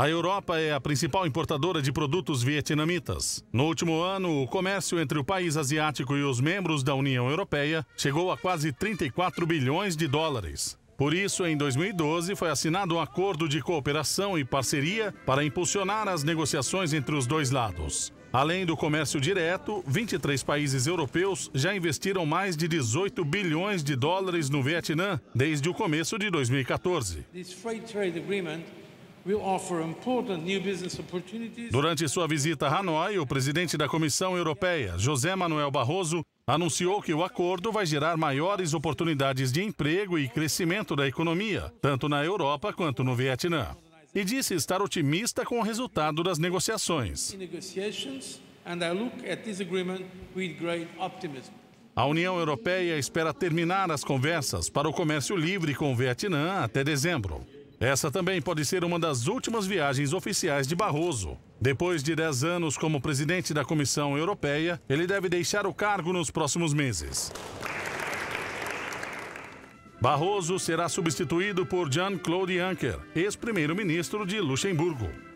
A Europa é a principal importadora de produtos vietnamitas. No último ano, o comércio entre o país asiático e os membros da União Europeia chegou a quase 34 bilhões de dólares. Por isso, em 2012, foi assinado um acordo de cooperação e parceria para impulsionar as negociações entre os dois lados. Além do comércio direto, 23 países europeus já investiram mais de 18 bilhões de dólares no Vietnã desde o começo de 2014. Durante sua visita a Hanoi, o presidente da Comissão Europeia, José Manuel Barroso, anunciou que o acordo vai gerar maiores oportunidades de emprego e crescimento da economia, tanto na Europa quanto no Vietnã. E disse estar otimista com o resultado das negociações. A União Europeia espera terminar as conversas para o comércio livre com o Vietnã até dezembro. Essa também pode ser uma das últimas viagens oficiais de Barroso. Depois de 10 anos como presidente da Comissão Europeia, ele deve deixar o cargo nos próximos meses. Barroso será substituído por Jean-Claude Juncker, ex-primeiro-ministro de Luxemburgo.